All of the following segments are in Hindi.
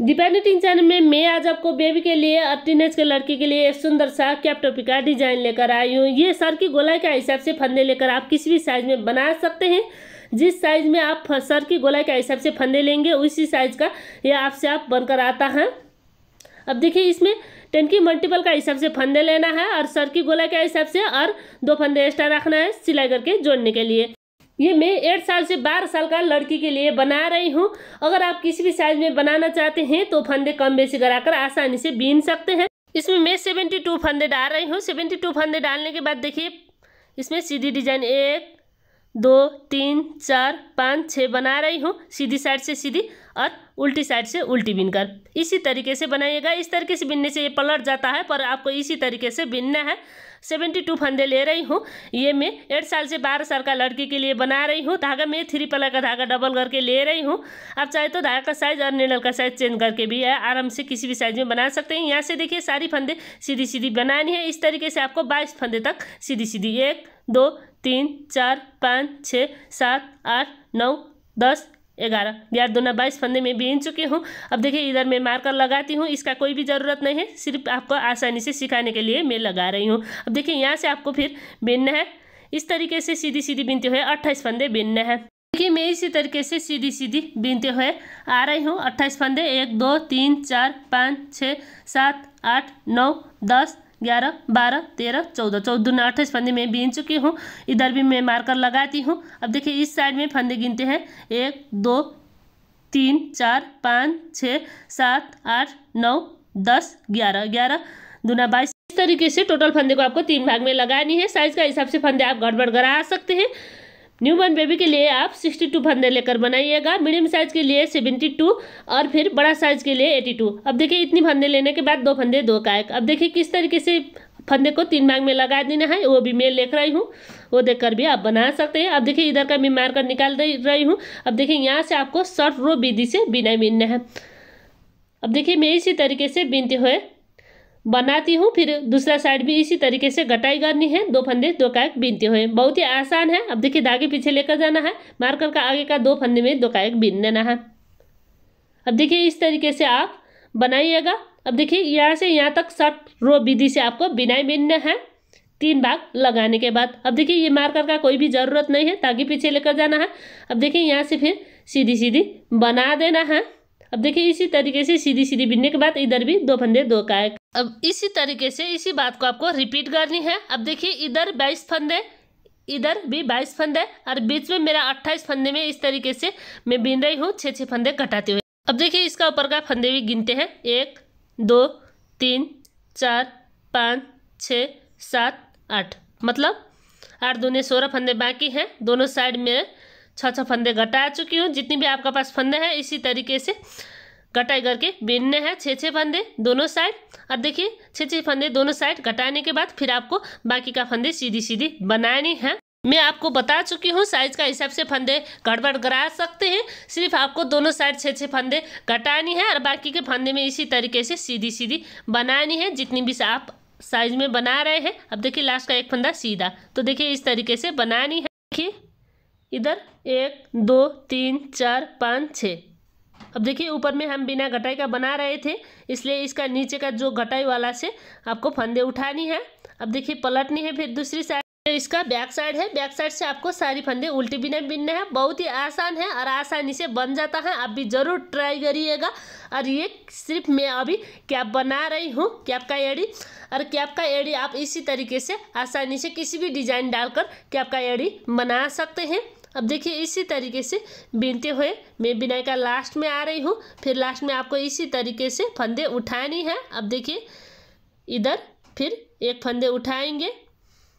डिपेंडेंट इंसान में मैं आज आपको बेबी के लिए और टीन के लड़के के लिए सुंदर सा कैप टोपी का डिजाइन लेकर आई हूँ ये सर की गोलाई के हिसाब से फंदे लेकर आप किसी भी साइज में बना सकते हैं जिस साइज में आप सर की गोलाई के हिसाब से फंदे लेंगे उसी साइज का ये आपसे आप बनकर आता है अब देखिए इसमें टेंकी मल्टीपल का हिसाब से फंदे लेना है और सर की गोला के हिसाब से और दो फंदे एक्स्ट्रा रखना है सिलाई करके जोड़ने के लिए ये मैं एट साल से बारह साल का लड़की के लिए बना रही हूँ अगर आप किसी भी साइज में बनाना चाहते हैं तो फंदे कम बेसी कराकर आसानी से बीन सकते हैं इसमें मैं सेवेंटी टू फंदे डाल रही हूँ सेवेंटी टू फंदे डालने के बाद देखिए इसमें सीधी डिजाइन एक दो तीन चार पाँच छः बना रही हूँ सीधी साइड से सीधी और उल्टी साइड से उल्टी बिनकर इसी तरीके से बनाइएगा इस तरीके से बिनने से ये पलट जाता है पर आपको इसी तरीके से बिनना है सेवेंटी टू फंदे ले रही हूँ ये मैं एट साल से बारह साल का लड़की के लिए बना रही हूँ धागा मैं थ्री पला का धागा डबल करके ले रही हूँ आप चाहे तो धागा का साइज़ और नेडल का साइज़ चेंज करके भी है आराम से किसी भी साइज़ में बना सकते हैं यहाँ से देखिए सारी फंदे सीधी सीधी बनानी है इस तरीके से आपको बाईस फंदे तक सीधी सीधी एक दो तीन चार पाँच छः सात आठ नौ दस ग्यारह ग्यारह दो बाईस फंदे में बीन चुके हूँ अब देखिए इधर मैं मार्कर लगाती हूँ इसका कोई भी ज़रूरत नहीं है सिर्फ आपको आसानी से सिखाने के लिए मैं लगा रही हूँ अब देखिए यहाँ से आपको फिर बीनना है इस तरीके से सीधी सीधी बीनते हुए अट्ठाईस फंदे बीनना है देखिए मैं इसी तरीके से सीधी सीधी बीनते हुए आ रही हूँ अट्ठाईस फंदे एक दो तीन चार पाँच छः सात आठ नौ दस ग्यारह बारह तेरह चौदह चौदह ना अट्ठाईस फंदे मैं बीन चुकी हूँ इधर भी मैं मार्कर लगाती हूँ अब देखिए इस साइड में फंदे गिनते हैं एक दो तीन चार पाँच छः सात आठ नौ दस ग्यारह ग्यारह दूना बाईस इस तरीके से टोटल फंदे को आपको तीन भाग में लगानी है साइज का हिसाब से फंदे आप गड़बड़ करा सकते हैं न्यू बॉर्न बेबी के लिए आप सिक्सटी टू फंदे लेकर बनाइएगा मीडियम साइज के लिए सेवेंटी टू और फिर बड़ा साइज के लिए एटी टू अब देखिए इतनी फंदे लेने के बाद दो फंदे दो का एक अब देखिए किस तरीके से फंदे को तीन भाग में लगा देना है वो भी मैं लिख रही हूँ वो देखकर भी आप बना सकते हैं अब देखिए इधर का मैं मारकर निकाल रही हूँ अब देखिए यहाँ से आपको शर्ट रो विधि से बिना बीनना है अब देखिए मैं इसी तरीके से बीनते हुए बनाती हूँ फिर दूसरा साइड भी इसी तरीके से घटाई करनी है दो फंदे दो कायक बीनते हुए बहुत ही आसान है अब देखिए धागे पीछे लेकर जाना है मार्कर का आगे का दो फंदे में दो कायक बीन देना है अब देखिए इस तरीके से आप बनाइएगा अब देखिए यहाँ से यहाँ तक सट रो विधि से आपको बिनाई बीनना है तीन भाग लगाने के बाद अब देखिए ये मार्कर का कोई भी ज़रूरत नहीं है धागे पीछे लेकर जाना है अब देखिए यहाँ से फिर सीधी सीधी बना देना है अब देखिए इसी तरीके से सीधी सीधी बीनने के बाद इधर भी दो फंदे दो कायक अब इसी तरीके से इसी बात को आपको रिपीट करनी है अब देखिए इधर बाईस फंदे इधर भी बाईस फंदे और बीच में मेरा अट्ठाईस फंदे में इस तरीके से मैं बीन रही हूँ छः छः फंदे कटाते हुए अब देखिए इसका ऊपर का फंदे भी गिनते हैं एक दो तीन चार पाँच छ सात आठ मतलब आठ दोनों सोलह फंदे बाकी हैं दोनों साइड में छः छः फंदे घटा चुकी हूँ जितनी भी आपका पास फंदे हैं इसी तरीके से कटाई करके बीनने हैं छः छः फंदे दोनों साइड और देखिए छः छः फंदे दोनों साइड कटाने के बाद फिर आपको बाकी का फंदे सीधी सीधी बनानी है मैं आपको बता चुकी हूँ साइज का हिसाब से फंदे गड़बड़ करा सकते हैं सिर्फ आपको दोनों साइड छः छः फंदे कटानी है और बाकी के फंदे में इसी तरीके से सीधी सीधी बनानी है जितनी भी आप साइज में बना रहे हैं अब देखिए लास्ट का एक फंदा सीधा तो देखिए इस तरीके से बनानी है देखिए इधर एक दो तीन चार पाँच छः अब देखिए ऊपर में हम बिना घटाई का बना रहे थे इसलिए इसका नीचे का जो घटाई वाला से आपको फंदे उठानी है अब देखिए पलटनी है फिर दूसरी साइड तो इसका बैक साइड है बैक साइड से आपको सारी फंदे उल्टी बिना बिनना है बहुत ही आसान है और आसानी से बन जाता है आप भी ज़रूर ट्राई करिएगा और ये सिर्फ मैं अभी कैप बना रही हूँ कैप का एड़ी और कैप का एड़ी आप इसी तरीके से आसानी से किसी भी डिज़ाइन डालकर कैप का एड़ी बना सकते हैं अब देखिए इसी तरीके से बीनते हुए मैं बिनाई का लास्ट में आ रही हूँ फिर लास्ट में आपको इसी तरीके से फंदे उठानी है अब देखिए इधर फिर एक फंदे उठाएंगे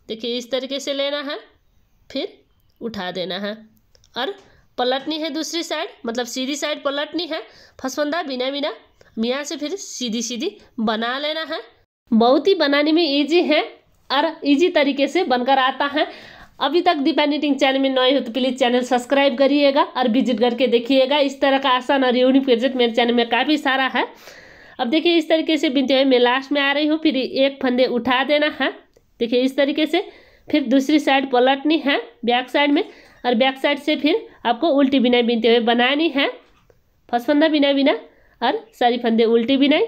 देखिए इस तरीके से लेना है फिर उठा देना है और पलटनी है दूसरी साइड मतलब सीधी साइड पलटनी है फसफंदा बिना बिना मियाँ से फिर सीधी सीधी बना लेना है बहुत ही बनाने में ईजी है और इजी तरीके से बनकर आता है अभी तक दीपा दीपानीटिंग चैनल में नए हो तो प्लीज़ चैनल सब्सक्राइब करिएगा और विजिट करके देखिएगा इस तरह का आसान और यूनिक प्रोजेक्ट मेरे चैनल में काफ़ी सारा है अब देखिए इस तरीके से बिनते हुए मैं लास्ट में आ रही हूँ फिर एक फंदे उठा देना है देखिए इस तरीके से फिर दूसरी साइड पलटनी है बैक साइड में और बैक साइड से फिर आपको उल्टी बिनाई बिनते हुए बनानी है फर्स्ट फंदा बिना बिना और सारी फंदे उल्टी बिनाई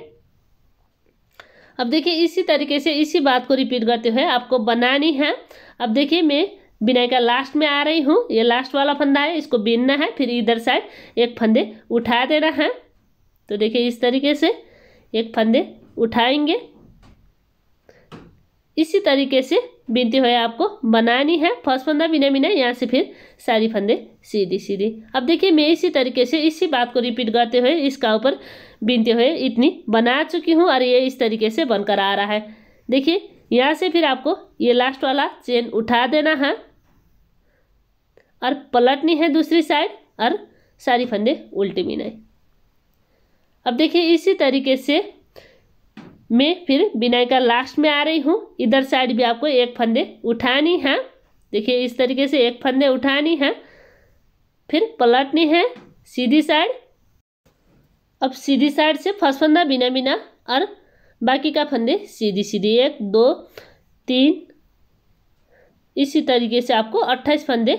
अब देखिए इसी तरीके से इसी बात को रिपीट करते हुए आपको बनानी है अब देखिए मैं बिनाई का लास्ट में आ रही हूँ ये लास्ट वाला फंदा है इसको बीनना है फिर इधर साइड एक फंदे उठा देना है तो देखिए इस तरीके से एक फंदे उठाएंगे इसी तरीके से बीनते हुए आपको बनानी है फर्स्ट फंदा बिना बिना यहाँ से फिर सारी फंदे सीधी सीधी अब देखिए मैं इसी तरीके से इसी बात को रिपीट करते हुए इसका ऊपर बिनते हुए इतनी बना चुकी हूँ और ये इस तरीके से बनकर आ रहा है देखिए यहाँ से फिर आपको ये लास्ट वाला चेन उठा देना है और पलटनी है दूसरी साइड और सारी फंदे उल्टे है अब देखिए इसी तरीके से मैं फिर बिनाई का लास्ट में आ रही हूँ इधर साइड भी आपको एक फंदे उठानी है देखिए इस तरीके से एक फंदे उठानी है फिर पलटनी है सीधी साइड अब सीधी साइड से फर्स्ट फंदा बिना बिना और बाकी का फंदे सीधी सीधी एक दो तीन इसी तरीके से आपको अट्ठाईस फंदे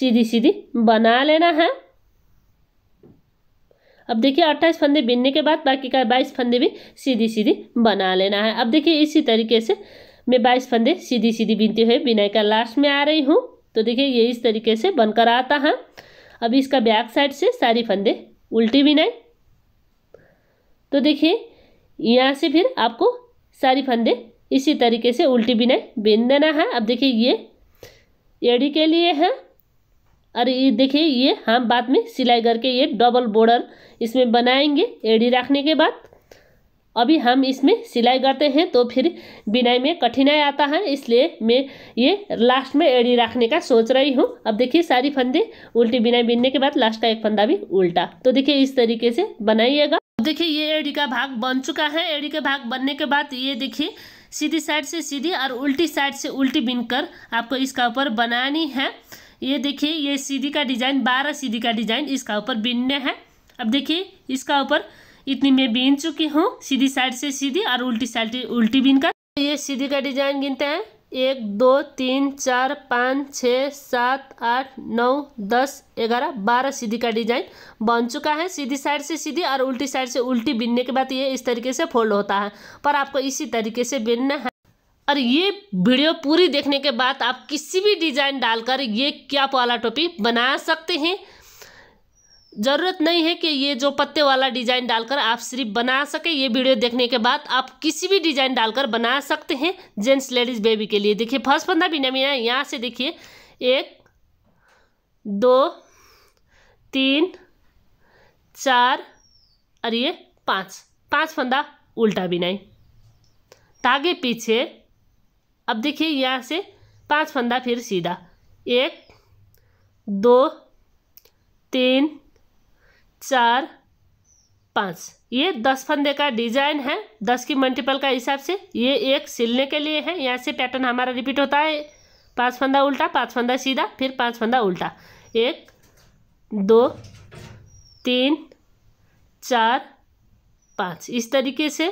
सीधी सीधी बना लेना है अब देखिए अट्ठाईस फंदे बिनने के बाद बाकी का बाईस फंदे भी सीधी सीधी बना लेना है अब देखिए इसी तरीके से मैं बाईस फंदे सीधी सीधी बिनते हुए बिनाई का लास्ट में आ रही हूँ तो देखिए ये इस तरीके से बनकर आता है अब इसका बैक साइड से सारी फंदे उल्टी बिनाई तो देखिए यहाँ से फिर आपको सारी फंदे इसी तरीके से उल्टी बिनाई बिन देना है अब देखिए ये एड़ी के लिए है और ये देखिए ये हम हाँ, बाद में सिलाई करके ये डबल बॉर्डर इसमें बनाएंगे एडी रखने के बाद अभी हम इसमें सिलाई करते हैं तो फिर बिनाई में कठिनाई आता है इसलिए मैं ये लास्ट में एड़ी रखने का सोच रही हूँ अब देखिए सारी फंदे उल्टी बिनाई बिनने के बाद लास्ट का एक फंदा भी उल्टा तो देखिए इस तरीके से बनाइएगा अब देखिए ये एड़ी का भाग बन चुका है एड़ी का भाग बनने के बाद ये देखिए सीधी साइड से सीधी और उल्टी साइड से उल्टी बिनकर आपको इसका ऊपर बनानी है ये देखिए ये सीधी का डिज़ाइन बारह सीधी का डिज़ाइन इसका ऊपर बिनने है अब देखिए इसका ऊपर इतनी मैं बीन चुकी हूँ सीधी साइड से सीधी और उल्टी साइड उल्टी बीन का ये सीधी का डिज़ाइन गिनते हैं एक दो तीन चार पाँच छः सात आठ नौ दस ग्यारह बारह सीधी का डिजाइन बन चुका है सीधी साइड से सीधी और उल्टी साइड से उल्टी बिनने के बाद ये इस तरीके से फोल्ड होता है पर आपको इसी तरीके से बिनना है और ये वीडियो पूरी देखने के बाद आप किसी भी डिज़ाइन डालकर ये क्या वाला टोपी बना सकते हैं ज़रूरत नहीं है कि ये जो पत्ते वाला डिज़ाइन डालकर आप सिर्फ बना सके ये वीडियो देखने के बाद आप किसी भी डिज़ाइन डालकर बना सकते हैं जेंट्स लेडीज़ बेबी के लिए देखिए फर्स्ट भी नहीं है यहाँ से देखिए एक दो तीन चार और ये पाँच पाँच फंदा उल्टा भी नहीं तागे पीछे अब देखिए यहाँ से पांच फंदा फिर सीधा एक दो तीन चार पाँच ये दस फंदे का डिजाइन है दस की मल्टीपल का हिसाब से ये एक सिलने के लिए है यहाँ से पैटर्न हमारा रिपीट होता है पाँच फंदा उल्टा पाँच फंदा सीधा फिर पाँच फंदा उल्टा एक दो तीन चार पाँच इस तरीके से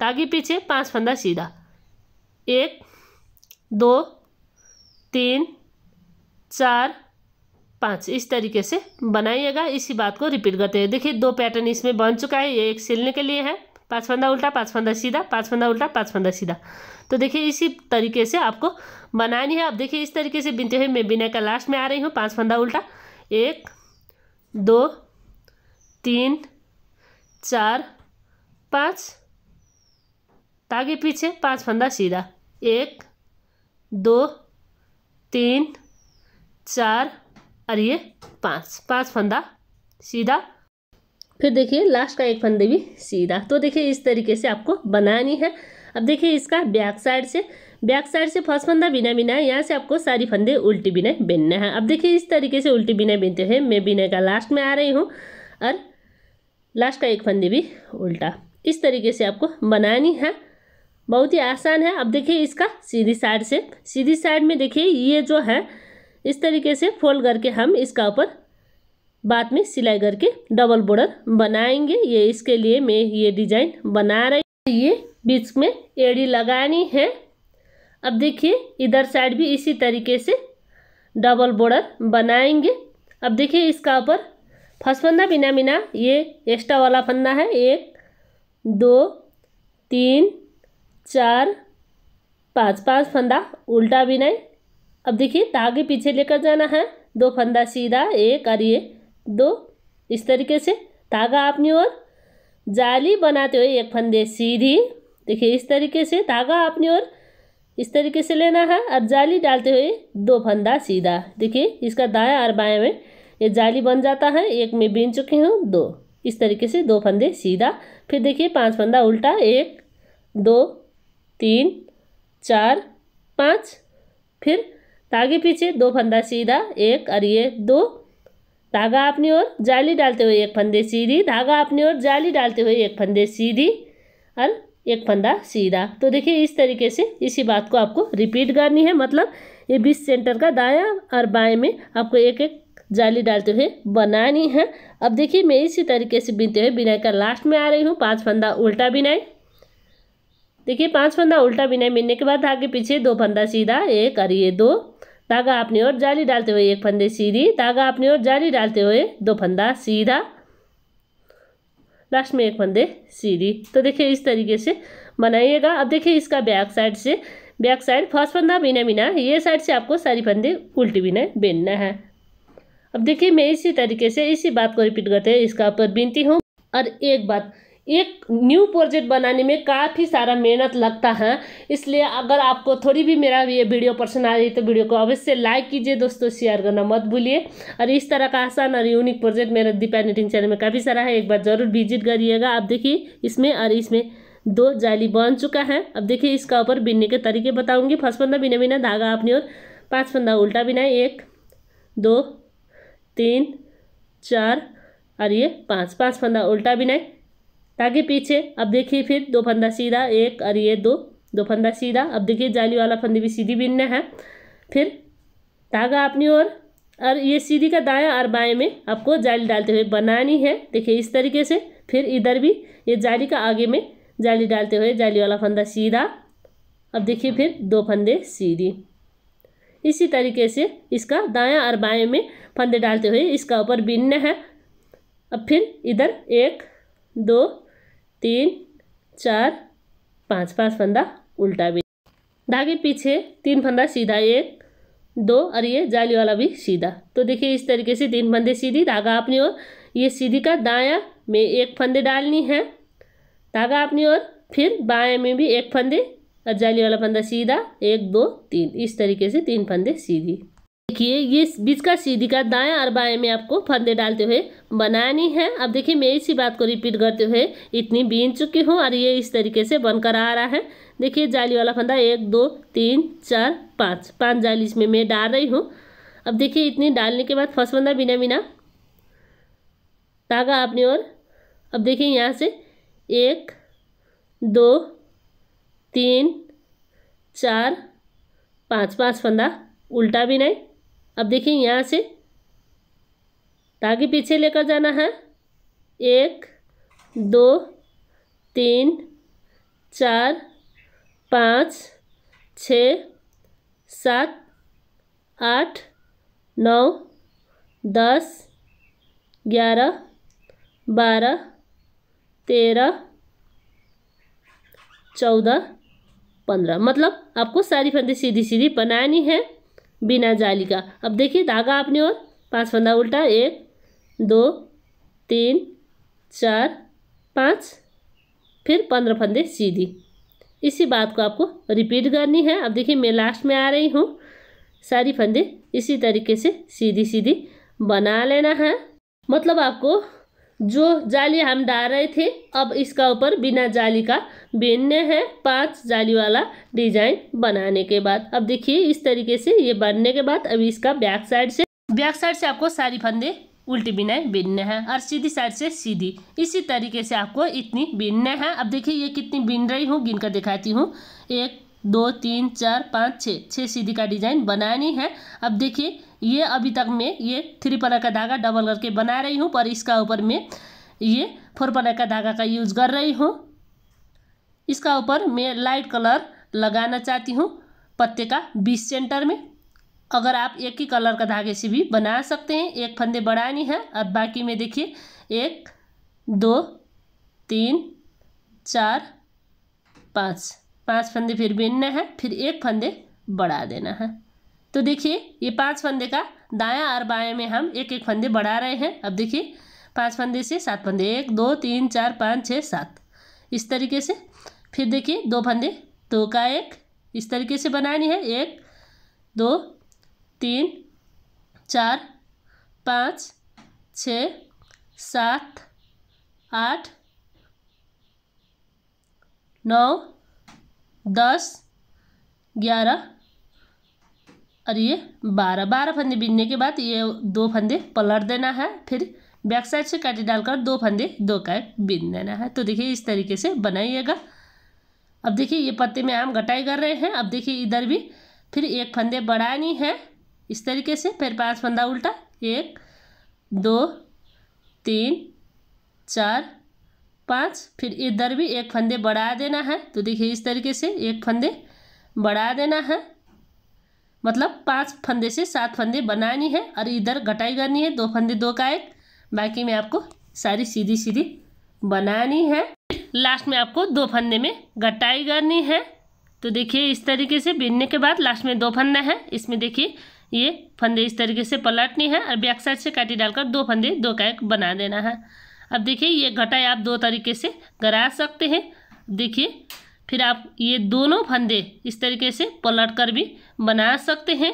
ताकि पीछे पाँच फंदा सीधा एक दो तीन चार पाँच इस तरीके से बनाइएगा इसी बात को रिपीट करते हैं देखिए दो पैटर्न इसमें बन चुका है ये एक सिलने के लिए है पाँच फंदा उल्टा पाँच फंदा सीधा पाँच फंदा उल्टा पाँच फंदा सीधा तो देखिए इसी तरीके से आपको बनानी है आप देखिए इस तरीके से बिनते हुए मैं बिना का लास्ट में आ रही हूँ पाँच फंदा उल्टा एक दो तीन चार पाँच ताकि पीछे पाँच फंदा सीधा एक दो तीन चार और ये पाँच पाँच फंदा सीधा फिर देखिए लास्ट का एक फंदे भी सीधा तो देखिए इस तरीके से आपको बनानी है अब देखिए इसका बैक साइड से बैक साइड से फर्स्ट फंदा बिना बिना है यहाँ से आपको सारी फंदे उल्टी बिना बिनना है अब देखिए इस तरीके से उल्टी बिना बिनते हैं मैं बिना का लास्ट में आ रही हूँ और लास्ट का एक फंदे भी उल्टा इस तरीके से आपको बनानी है बहुत ही आसान है अब देखिए इसका सीधी साइड से सीधी साइड में देखिए ये जो है इस तरीके से फोल्ड करके हम इसका ऊपर बाद में सिलाई करके डबल बॉर्डर बनाएंगे ये इसके लिए मैं ये डिजाइन बना रही ये बीच में एड़ी लगानी है अब देखिए इधर साइड भी इसी तरीके से डबल बॉर्डर बनाएंगे अब देखिए इसका ऊपर फसफंदा बिना बिना ये एक्स्ट्रा वाला फंदा है एक दो तीन चार पाँच पाँच फंदा उल्टा नहीं अब देखिए धागे पीछे लेकर जाना है दो फंदा सीधा एक और ये दो इस तरीके से धागा अपनी ओर जाली बनाते हुए एक फंदे सीधी देखिए इस तरीके से धागा अपनी ओर इस तरीके से लेना है और जाली डालते हुए दो फंदा सीधा देखिए इसका दाया और बाया में ये जाली बन जाता है एक में बीन चुकी हूँ दो इस तरीके से दो फंदे सीधा फिर देखिए पांच फंदा उल्टा एक दो तीन चार पाँच फिर धागे पीछे दो फंदा सीधा एक और ये दो धागा अपनी ओर जाली डालते हुए एक फंदे सीधी धागा अपनी ओर जाली डालते हुए एक फंदे सीधी और एक फंदा सीधा तो देखिए इस तरीके से इसी बात को आपको रिपीट करनी है मतलब ये बीस सेंटर का दाया और बाएं में आपको एक एक जाली डालते हुए बनानी है अब देखिए मैं इसी तरीके से बीनते हुए बिनाई का लास्ट में आ रही हूँ पाँच फंदा उल्टा बिनाई देखिए पांच फंदा उल्टा बिना बिनने के बाद धागे पीछे दो फंदा सीधा एक और ये दो धागा अपनी ओर जाली डालते हुए एक फंदे सीधी धागा अपनी ओर जाली डालते हुए दो फंदा सीधा लास्ट में एक फंदे सीधी तो देखिए इस तरीके से बनाइएगा अब देखिए इसका बैक साइड से बैक साइड फर्स्ट फंदा बिना बिना ये साइड से आपको सारी फंदे उल्टी बिना बिनना है अब देखिए मैं इसी तरीके से इसी बात को रिपीट करते हुए इसका ऊपर बिनती हूँ और एक बात एक न्यू प्रोजेक्ट बनाने में काफ़ी सारा मेहनत लगता है इसलिए अगर आपको थोड़ी भी मेरा ये वीडियो पसंद आ रही तो वीडियो को अवश्य लाइक कीजिए दोस्तों शेयर करना मत भूलिए और इस तरह का आसान और यूनिक प्रोजेक्ट मेरा दीपा नेटिंग चैनल में काफ़ी सारा है एक बार ज़रूर विजिट करिएगा आप देखिए इसमें और इसमें दो जाली बन चुका है अब देखिए इसका ऊपर बिनने के तरीके बताऊंगी फर्स्ट फंदा बिना बिना धागा अपनी और पाँच फंदा उल्टा बिना एक दो तीन चार और ये पाँच पाँच फंदा उल्टा बिनाए ताकि पीछे अब देखिए फिर दो फंदा सीधा एक और ये दो दो फंदा सीधा अब देखिए जाली वाला फंदे भी सीधी बिनना है फिर धागा अपनी ओर और ये सीधी का दाया और बाएँ में आपको जाली डालते हुए बनानी है देखिए इस तरीके से फिर इधर भी ये जाली का आगे में जाली डालते हुए जाली वाला फंदा सीधा अब देखिए फिर दो फंदे सीधी इसी तरीके से इसका दाया और बाएँ में फंदे डालते हुए इसका ऊपर बिनना है अब फिर इधर एक दो तीन चार पाँच पाँच फंदा उल्टा भी धागे पीछे तीन फंदा सीधा एक दो और ये जाली वाला भी सीधा तो देखिए इस तरीके से तीन फंदे सीधी धागा अपनी ओर ये सीधी का दाया में एक फंदे डालनी है धागा अपनी ओर फिर बाएं में भी एक फंदे और जाली वाला फंदा सीधा एक दो तीन इस तरीके से तीन फंदे सीधी देखिए ये बीच का सीधी का दाएं और बाएं में आपको फंदे डालते हुए बनानी है अब देखिए मैं इसी बात को रिपीट करते हुए इतनी बीन चुकी हूँ और ये इस तरीके से बनकर आ रहा है देखिए जाली वाला फंदा एक दो तीन चार पाँच पाँच जाली इसमें मैं डाल रही हूँ अब देखिए इतनी डालने के बाद फर्स्ट फंदा बिना बिना तागा आपने और अब देखिए यहाँ से एक दो तीन चार पाँच पाँच फंदा उल्टा भी नहीं अब देखिए यहाँ से ताकि पीछे लेकर जाना है एक दो तीन चार पाँच छ सात आठ नौ दस ग्यारह बारह तेरह चौदह पंद्रह मतलब आपको सारी फंदी सीधी सीधी बनानी है बिना जाली का अब देखिए धागा आपने और पाँच फंदा उल्टा एक दो तीन चार पाँच फिर पंद्रह फंदे सीधी इसी बात को आपको रिपीट करनी है अब देखिए मैं लास्ट में आ रही हूँ सारी फंदे इसी तरीके से सीधी सीधी बना लेना है मतलब आपको जो जाली हम डाल रहे थे अब इसका ऊपर बिना जाली का बिनने हैं पांच जाली वाला डिजाइन बनाने के बाद अब देखिए इस तरीके से ये बनने के बाद अभी इसका बैक साइड से बैक साइड से आपको सारी फंदे उल्टी बिनाई बिनने हैं और सीधी साइड से सीधी इसी तरीके से आपको इतनी बिनने हैं अब देखिए ये कितनी बिन रही हूँ गिनकर दिखाती हूँ एक दो तीन चार पाँच छः छः सीधी का डिजाइन बनानी है अब देखिए ये अभी तक मैं ये थ्री पना का धागा डबल करके बना रही हूँ पर इसका ऊपर मैं ये फोर पना का धागा का यूज़ कर रही हूँ इसका ऊपर मैं लाइट कलर लगाना चाहती हूँ पत्ते का बीस सेंटर में अगर आप एक ही कलर का धागे से भी बना सकते हैं एक फंदे बढ़ानी है और बाकी में देखिए एक दो तीन चार पाँच पांच फंदे फिर बीनना है फिर एक फंदे बढ़ा देना है तो देखिए ये पांच फंदे का दाया और बाया में हम एक एक फंदे बढ़ा रहे हैं अब देखिए पांच फंदे से सात फंदे एक दो तीन चार पाँच छः सात इस तरीके से फिर देखिए दो फंदे दो का एक इस तरीके से बनानी है एक दो तीन चार पाँच छ सात आठ नौ दस ग्यारह और ये बारह बारह फंदे बीनने के बाद ये दो फंदे पलट देना है फिर बैक साइड से काटे डालकर दो फंदे दो काट बीन देना है तो देखिए इस तरीके से बनाइएगा अब देखिए ये पत्ते में आम घटाई कर रहे हैं अब देखिए इधर भी फिर एक फंदे बढ़ानी है इस तरीके से फिर पांच फंदा उल्टा एक दो तीन चार पाँच फिर इधर भी एक फंदे बढ़ा देना है तो देखिए इस तरीके से एक फंदे बढ़ा देना है मतलब पांच फंदे से सात फंदे बनानी है और इधर घटाई करनी है दो फंदे दो का एक बाकी में आपको सारी सीधी सीधी बनानी है लास्ट में आपको दो फंदे में घटाई करनी है तो देखिए इस तरीके से बिनने के बाद लास्ट में दो फंदा है इसमें देखिए ये फंदे इस तरीके से पलटनी है और बैक साइड से काटी डालकर दो फंदे दो का एक बना देना है अब देखिए ये घटाई आप दो तरीके से करा सकते हैं देखिए फिर आप ये दोनों फंदे इस तरीके से पलट कर भी बना सकते हैं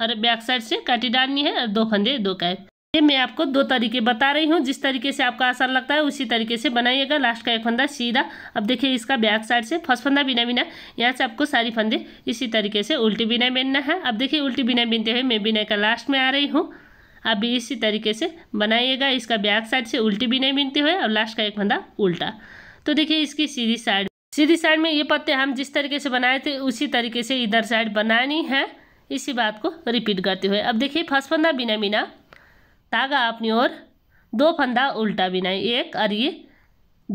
और बैक साइड से काटी डालनी है और दो फंदे दो कैप ये मैं आपको दो तरीके बता रही हूँ जिस तरीके से आपका आसान लगता है उसी तरीके से बनाइएगा लास्ट का एक फंदा सीधा अब देखिए इसका बैक साइड से फर्स्ट फंदा बिना बिना यहाँ से आपको सारी फंदे इसी तरीके से उल्टी बिना बिनना है अब देखिए उल्टी बिना बिनते हुए मैं बिना का लास्ट में आ रही हूँ अब इसी तरीके से बनाइएगा इसका बैक साइड से उल्टी बिना बिनते हुए और लास्ट का एक फंदा उल्टा तो देखिए इसकी सीधी साइड सीधी साइड में ये पत्ते हम जिस तरीके से बनाए थे उसी तरीके से इधर साइड बनानी है इसी बात को रिपीट करते हुए अब देखिए फर्स्ट फंदा बिना बिना तागा अपनी ओर दो फंदा उल्टा बिनाई एक और ये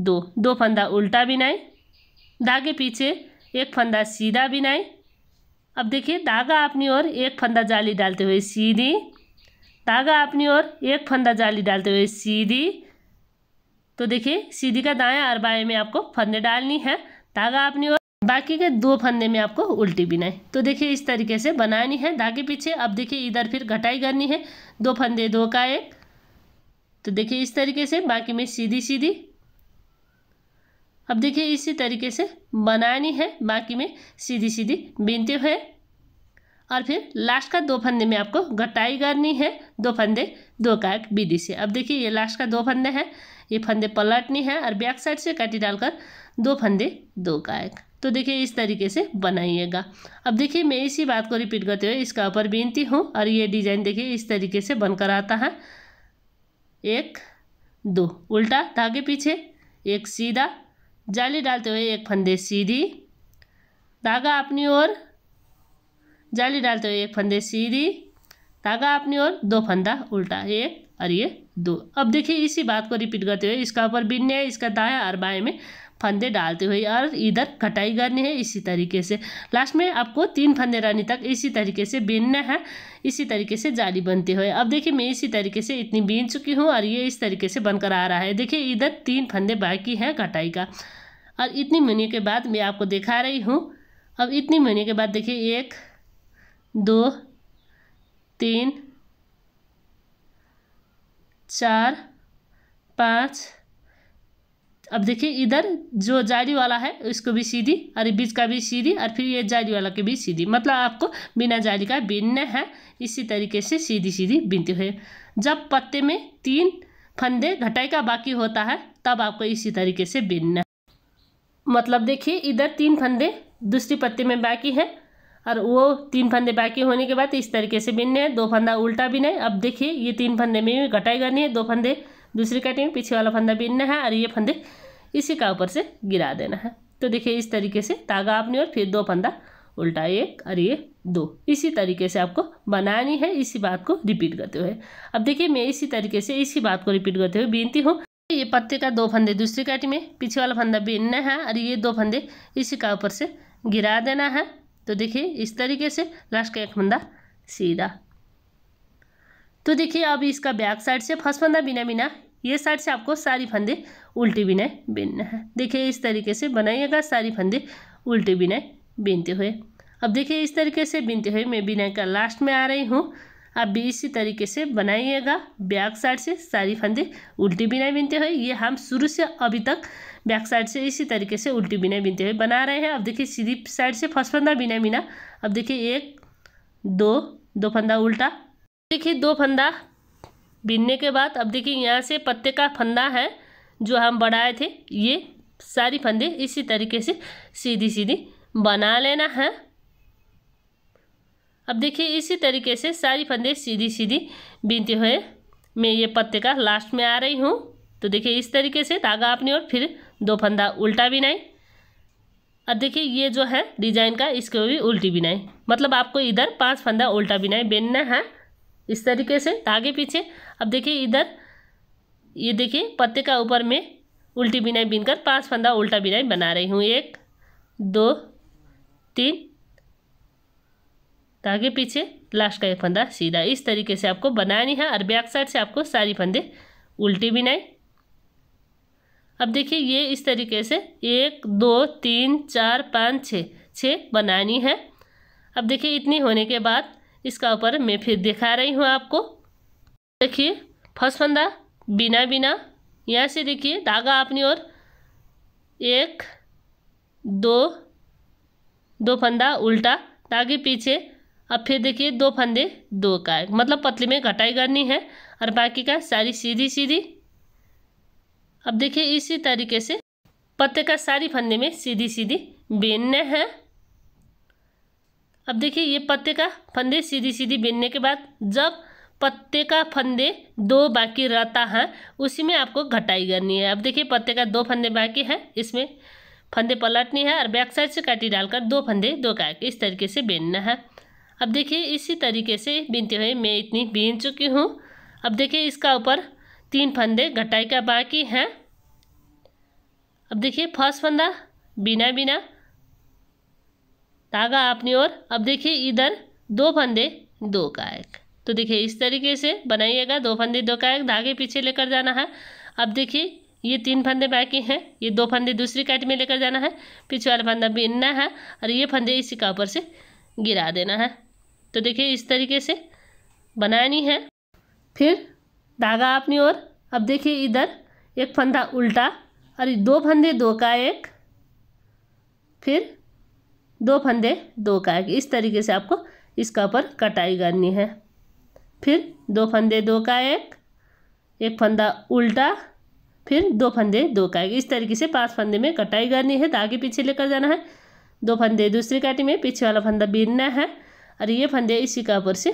दो दो फंदा उल्टा बिनाई धागे पीछे एक फंदा सीधा बिनाई अब देखिए धागा अपनी ओर एक फंदा जाली डालते हुए सीधी धागा अपनी ओर एक फंदा जाली डालते हुए सीधी तो देखिए सीधी का दाया और बाएं में आपको फंदे डालनी है धागा आपने और बाकी के दो फंदे में आपको उल्टी बिनाई तो देखिए इस तरीके से बनानी है धागे पीछे अब देखिए इधर फिर घटाई करनी है दो फंदे दो का एक तो देखिए इस तरीके से बाकी में सीधी सीधी अब देखिए इसी तरीके से बनानी है बाकी में सीधी सीधी बीनते हुए और फिर लास्ट का दो फंदे में आपको घटाई करनी है दो फंदे दो का एक बीडी से अब देखिए ये लास्ट का दो फंदे हैं ये फंदे पलटनी है और बैक साइड से काटी डालकर दो फंदे दो एक तो देखिए इस तरीके से बनाइएगा अब देखिए मैं इसी बात को रिपीट करते हुए इसका ऊपर बीनती हूँ और ये डिज़ाइन देखिए इस तरीके से बनकर आता है एक दो उल्टा धागे पीछे एक सीधा जाली डालते हुए एक फंदे सीधी धागा अपनी ओर जाली डालते हुए एक फंदे सीधी धागा अपनी ओर दो फंदा उल्टा एक और ये दो अब देखिए इसी बात को रिपीट करते हुए इसका ऊपर बीनने इसका दाया और बाएं में फंदे डालते हुए और इधर कटाई करनी है इसी तरीके से लास्ट में आपको तीन फंदे रहने तक इसी तरीके से बीनना है इसी तरीके से जाली बनते हुए अब देखिए मैं इसी तरीके से इतनी बीन चुकी हूँ और ये इस तरीके से बनकर आ रहा है देखिए इधर तीन फंदे बाकी हैं कटाई का और इतनी महीने के बाद मैं आपको दिखा रही हूँ अब इतनी महीने के बाद देखिए एक दो तीन चार पाँच अब देखिए इधर जो जाली वाला है इसको भी सीधी और बीच का भी सीधी और फिर ये जाली वाला के भी सीधी मतलब आपको बिना जाली का बीनना है इसी तरीके से सीधी सीधी बीनते हुए जब पत्ते में तीन फंदे घटाई का बाकी होता है तब आपको इसी तरीके से बीनना मतलब देखिए इधर तीन फंदे दूसरी पत्ते में बाकी हैं और वो तीन फंदे बाकी होने के बाद इस तरीके से बिनने हैं दो फंदा उल्टा बिना है अब देखिए ये तीन फंदे में घटाई करनी है दो फंदे दूसरी कटिंग पीछे वाला फंदा बीनना है और ये फंदे इसी का ऊपर से गिरा देना है तो देखिए इस तरीके से तागा आपने और फिर दो फंदा उल्टा एक और ये दो इसी तरीके से आपको बनानी है इसी बात को रिपीट करते हुए अब देखिए मैं इसी तरीके से इसी बात को रिपीट करते हुए बीनती हूँ ये पत्ते का दो फंदे दूसरी काटी में पीछे वाला फंदा बीनना है और ये दो फंदे इसी का ऊपर से गिरा देना है तो देखिए इस तरीके से लास्ट का एक फंदा सीधा तो देखिए अब इसका बैक साइड से फर्स्ट फंदा बिना बिना ये साइड से आपको सारी फंदे उल्टी बिनाई बिनना है देखिए इस तरीके से बनाइएगा सारी फंदे उल्टी बिनाई बिनते हुए अब देखिए इस तरीके से बिनते हुए मैं बिनाई का लास्ट में आ रही हूँ अब भी इसी तरीके से बनाइएगा बैक साइड से सारी फंदे उल्टी बिनाई बिनते हुए ये हम शुरू से अभी तक बैक साइड से इसी तरीके से उल्टी बिनाई बिनते हुए बना रहे हैं अब देखिए सीधी साइड से फर्स्ट फंदा बिना बिना अब देखिए एक दो दो फंदा उल्टा देखिए दो फंदा बीनने के बाद अब देखिए यहाँ से पत्ते का फंदा है जो हम बढ़ाए थे ये सारी फंदे इसी तरीके से सीधी सीधी बना लेना है अब देखिए इसी तरीके से सारी फंदे सीधी सीधी बीनते हुए मैं ये पत्ते का लास्ट में आ रही हूँ तो देखिए इस तरीके से धागा आपने और फिर दो फंदा उल्टा बिनाई अब देखिए ये जो है डिजाइन का इसको भी उल्टी बिनाई मतलब आपको इधर पांच फंदा उल्टा बिनाई बिनना है इस तरीके से आगे पीछे अब देखिए इधर ये देखिए पत्ते का ऊपर में उल्टी बिनाई बिनकर पांच फंदा उल्टा बिनाई बना रही हूँ एक दो तीन आगे पीछे लास्ट का एक फंदा सीधा इस तरीके से आपको बनानी है और बैक साइड से आपको सारी फंदे उल्टी बिनाई अब देखिए ये इस तरीके से एक दो तीन चार पाँच छः छः बनानी है अब देखिए इतनी होने के बाद इसका ऊपर मैं फिर दिखा रही हूँ आपको देखिए फर्स्ट फंदा बिना बिना यहाँ से देखिए धागा अपनी ओर एक दो दो फंदा उल्टा धागे पीछे अब फिर देखिए दो फंदे दो का है मतलब पतली में घटाई करनी है और बाकी का सारी सीधी सीधी अब देखिए इसी तरीके से पत्ते का सारी फंदे में सीधी सीधी बीनने हैं अब देखिए ये पत्ते का फंदे सीधी सीधी बिनने के बाद जब पत्ते का फंदे दो बाकी रहता है उसी में आपको घटाई करनी है अब देखिए पत्ते का दो फंदे बाकी हैं इसमें फंदे पलटनी है और बैक साइड से काटी डालकर दो फंदे दो का इस तरीके से बिनना है अब देखिए इसी तरीके से बिनते हुए मैं इतनी बीन चुकी हूँ अब देखिए इसका ऊपर तीन फंदे घटाई का बाकी हैं अब देखिए फर्स्ट फंदा बिना बिना धागा आपने ओर अब देखिए इधर दो फंदे दो का एक तो देखिए इस तरीके से बनाइएगा दो फंदे दो का एक धागे पीछे लेकर जाना है अब देखिए ये तीन फंदे बाकी हैं ये दो फंदे दूसरी काट में लेकर जाना है पीछे वाला फंदा बिनना है और ये फंदे इसी का ऊपर से गिरा देना है तो देखिए इस तरीके से बनानी है फिर धागा आपने ओर अब देखिए इधर एक फंदा उल्टा और दो फंदे दो का एक फिर दो फंदे दो एक इस तरीके से आपको इसका ऊपर कटाई करनी है फिर दो फंदे दो का एक फंदा उल्टा फिर दो फंदे दो का एक इस तरीके से पांच फंदे में कटाई करनी है आगे पीछे लेकर जाना है दो फंदे दूसरी काटी में पीछे वाला फंदा बीनना है और ये फंदे इसी का ऊपर से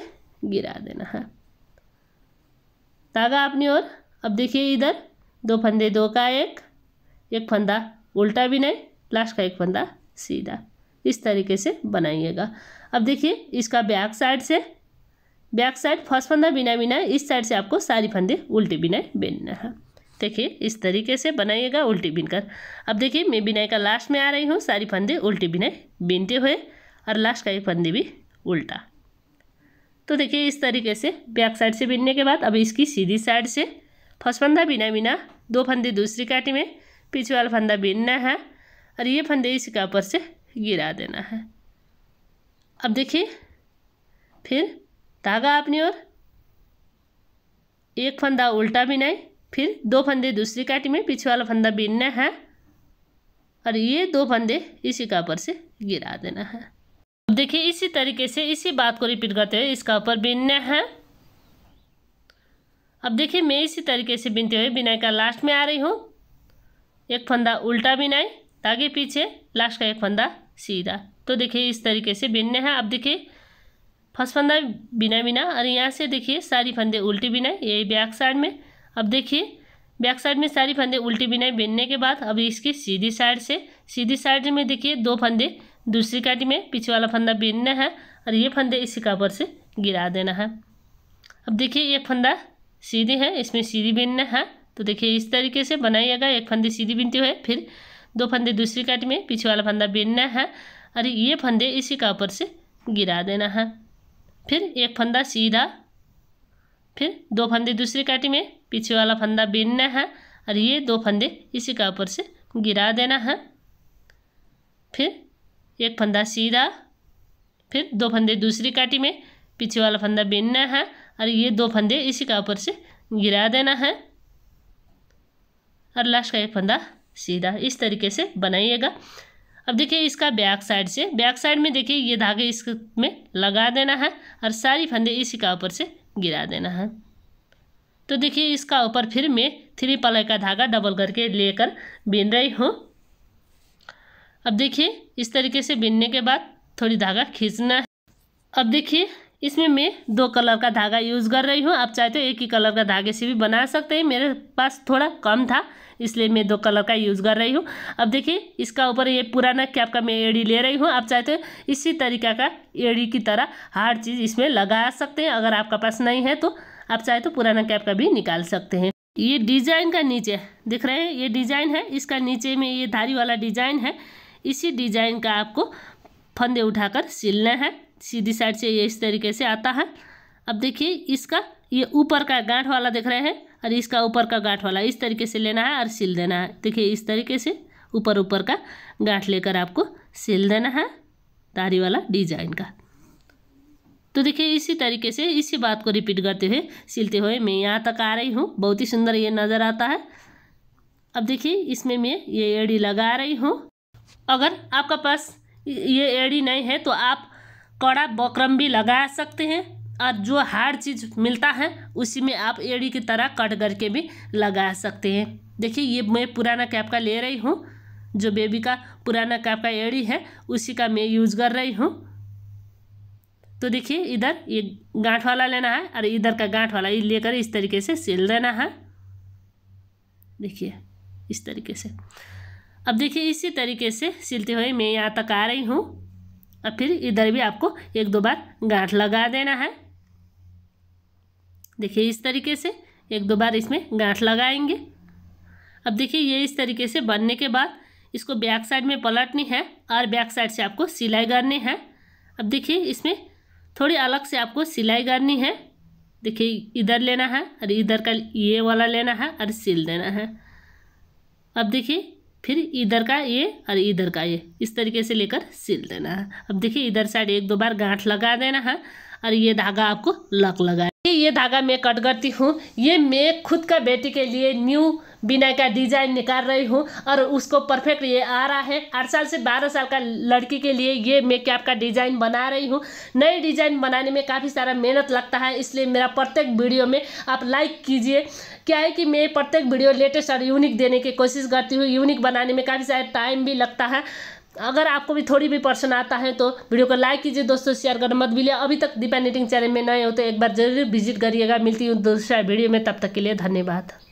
गिरा देना है धागा अपनी ओर अब देखिए इधर दो फंदे दो का एक एक फंदा उल्टा भी नहीं लास्ट का एक फंदा सीधा इस तरीके से बनाइएगा अब देखिए इसका बैक साइड से बैक साइड फर्स्ट फंदा बिना बिना इस साइड से आपको सारी फंदे उल्टी बिनाई बिनना है देखिए इस तरीके से बनाइएगा उल्टी बिनकर अब देखिए मैं बिनाई का लास्ट में आ रही हूँ सारी फंदे उल्टी बिनाई बिनते हुए और लास्ट का ये फंदे भी उल्टा तो देखिए इस तरीके से बैक साइड से बिनने के बाद अब इसकी सीधी साइड से फर्स्ट फंदा बिना बिना दो फंदे दूसरी काटी में पीछे वाला फंदा बिनना है और ये फंदे इसी का ऊपर से गिरा देना है अब देखिए फिर धागा अपनी ओर एक फंदा उल्टा बिनाए फिर दो फंदे दूसरी काटी में पीछे वाला फंदा बिनना है और ये दो फंदे इसी का ऊपर से गिरा देना है अब देखिए इसी तरीके से इसी बात को रिपीट करते हुए इसका ऊपर बिनना है अब देखिए मैं इसी तरीके से बिनते हुए बिनाई का लास्ट में आ रही हूँ एक फंदा उल्टा बिनाई ताकि पीछे लास्ट का एक फंदा सीधा तो देखिए इस तरीके से बिनना है अब देखिए फर्स्ट फंदा बिना बिना और यहाँ से देखिए सारी फंदे उल्टी बिनाए यही बैक साइड में अब देखिए बैक साइड में सारी फंदे उल्टी बिनाई बिनने के बाद अब इसकी सीधी साइड से सीधी साइड में देखिए दो फंदे दूसरी काटी में पीछे वाला फंदा बिनना है और ये फंदे इसी कापर से गिरा देना है अब देखिए एक फंदा सीधी है इसमें सीधी बिनना है तो देखिए इस तरीके से बनाइएगा एक फंदी सीधी बिनती हुए फिर दो फंदे दूसरी काट में पीछे वाला फंदा बिनना है और ये फंदे इसी का ऊपर से गिरा देना है फिर एक फंदा सीधा फिर दो फंदे दूसरी काटी में पीछे वाला फंदा बिनना है और ये दो फंदे इसी का ऊपर से गिरा देना है फिर एक फंदा सीधा फिर दो फंदे दूसरी काटी में पीछे वाला फंदा बिनना है और ये दो फंदे इसी का ऊपर से गिरा देना है और लास्ट का एक फंदा सीधा इस तरीके से बनाइएगा अब देखिए इसका बैक साइड से बैक साइड में देखिए ये धागे इस में लगा देना है और सारी फंदे इसी का ऊपर से गिरा देना है तो देखिए इसका ऊपर फिर मैं थ्री पलाई का धागा डबल करके लेकर बीन रही हूँ अब देखिए इस तरीके से बीनने के बाद थोड़ी धागा खींचना है अब देखिए इसमें मैं दो कलर का धागा यूज़ कर रही हूँ आप चाहे तो एक ही कलर का धागे से भी बना सकते हैं मेरे पास थोड़ा कम था इसलिए मैं दो कलर का यूज़ कर रही हूँ अब देखिए इसका ऊपर ये पुराना कैप का मैं एड़ी ले रही हूँ आप चाहे तो इसी तरीका का एड़ी की तरह हर चीज़ इसमें लगा सकते हैं अगर आपका पास नहीं है तो आप चाहे तो पुराना कैप का भी निकाल सकते हैं ये डिज़ाइन का नीचे दिख रहे हैं ये डिज़ाइन है इसका नीचे में ये धारी वाला डिज़ाइन है इसी डिज़ाइन का आपको फंदे उठाकर सिलना है सीधी साइड से ये इस तरीके से आता है अब देखिए इसका ये ऊपर का गांठ वाला देख रहे हैं और इसका ऊपर का गांठ वाला इस तरीके से लेना है और सिल देना है देखिए इस तरीके से ऊपर ऊपर का गांठ लेकर आपको सिल देना है तारी वाला डिजाइन का तो देखिए इसी तरीके से इसी बात को रिपीट करते हुए सिलते हुए मैं यहाँ तक आ रही हूँ बहुत ही सुंदर ये नज़र आता है अब देखिए इसमें मैं ये एड़ी लगा रही हूँ अगर आपका पास ये एड़ी नहीं है तो आप कड़ा बकरम भी लगा सकते हैं और जो हार्ड चीज़ मिलता है उसी में आप एड़ी की तरह कट करके भी लगा सकते हैं देखिए ये मैं पुराना कैप का ले रही हूँ जो बेबी का पुराना कैप का एड़ी है उसी का मैं यूज़ कर रही हूँ तो देखिए इधर ये गांठ वाला लेना है और इधर का गांठ वाला ये लेकर इस तरीके से सिल देना है देखिए इस तरीके से अब देखिए इसी तरीके से सिलते हुए मैं यहाँ तक आ रही हूँ और फिर इधर भी आपको एक दो बार गांठ लगा देना है देखिए इस तरीके से एक दो बार इसमें गांठ लगाएंगे अब देखिए ये इस तरीके से बनने के बाद इसको बैक साइड में पलटनी है और बैक साइड से आपको सिलाई करनी है अब देखिए इसमें थोड़ी अलग से आपको सिलाई करनी है देखिए इधर लेना है और इधर का ये वाला लेना है और सिल देना है अब देखिए फिर इधर का ये और इधर का ये इस तरीके से लेकर सिल देना है अब देखिए इधर साइड एक दो बार गांठ लगा देना है और ये धागा आपको लक लगा ये धागा मैं कट करती हूँ ये मैं खुद का बेटी के लिए न्यू बिना का डिजाइन निकाल रही हूँ और उसको परफेक्ट ये आ रहा है आठ साल से बारह साल का लड़की के लिए ये मैं क्या का डिजाइन बना रही हूँ नए डिजाइन बनाने में काफ़ी सारा मेहनत लगता है इसलिए मेरा प्रत्येक वीडियो में आप लाइक कीजिए क्या है कि मैं प्रत्येक वीडियो लेटेस्ट और यूनिक देने की कोशिश करती हूँ यूनिक बनाने में काफ़ी सारे टाइम भी लगता है अगर आपको भी थोड़ी भी पर्सन आता है तो वीडियो को लाइक कीजिए दोस्तों शेयर करना मत भूलिए अभी तक दीपा नेटिंग चैनल में नए हो तो एक बार जरूर विजिट करिएगा मिलती हूँ दूसरा वीडियो में तब तक के लिए धन्यवाद